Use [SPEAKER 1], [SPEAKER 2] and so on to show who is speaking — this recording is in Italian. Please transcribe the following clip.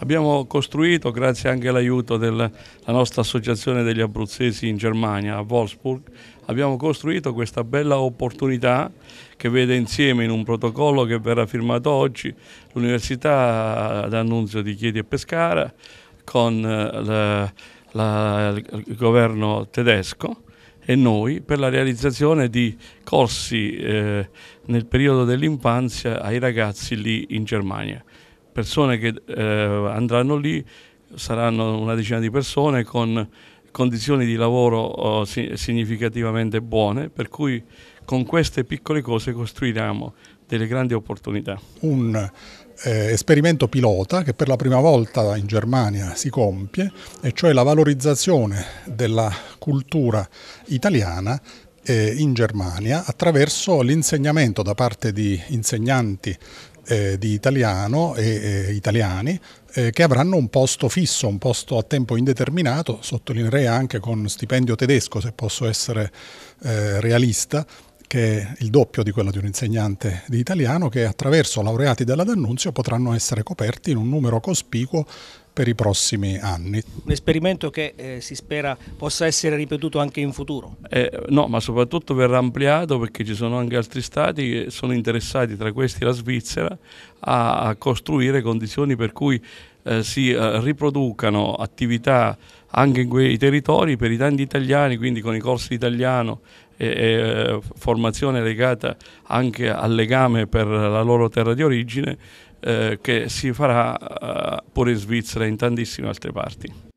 [SPEAKER 1] Abbiamo costruito, grazie anche all'aiuto della nostra associazione degli abruzzesi in Germania, a Wolfsburg, abbiamo costruito questa bella opportunità che vede insieme in un protocollo che verrà firmato oggi l'Università d'Annunzio di Chieti e Pescara con eh, la, la, il governo tedesco e noi per la realizzazione di corsi eh, nel periodo dell'infanzia ai ragazzi lì in Germania persone che eh, andranno lì saranno una decina di persone con condizioni di lavoro oh, si significativamente buone, per cui con queste piccole cose costruiremo delle grandi opportunità.
[SPEAKER 2] Un eh, esperimento pilota che per la prima volta in Germania si compie, e cioè la valorizzazione della cultura italiana eh, in Germania attraverso l'insegnamento da parte di insegnanti eh, di italiano e eh, italiani eh, che avranno un posto fisso, un posto a tempo indeterminato, sottolineerei anche con stipendio tedesco se posso essere eh, realista, che è il doppio di quella di un insegnante di italiano, che attraverso laureati della D'Annunzio potranno essere coperti in un numero
[SPEAKER 1] cospicuo per i prossimi
[SPEAKER 2] anni.
[SPEAKER 3] Un esperimento che eh, si spera possa essere ripetuto anche in futuro?
[SPEAKER 1] Eh, no, ma soprattutto verrà ampliato perché ci sono anche altri stati che sono interessati, tra questi la Svizzera, a, a costruire condizioni per cui eh, si eh, riproducano attività anche in quei territori per i tanti italiani, quindi con i corsi di italiano e, e eh, formazione legata anche al legame per la loro terra di origine, eh, che si farà pure in Svizzera e in tantissime altre parti.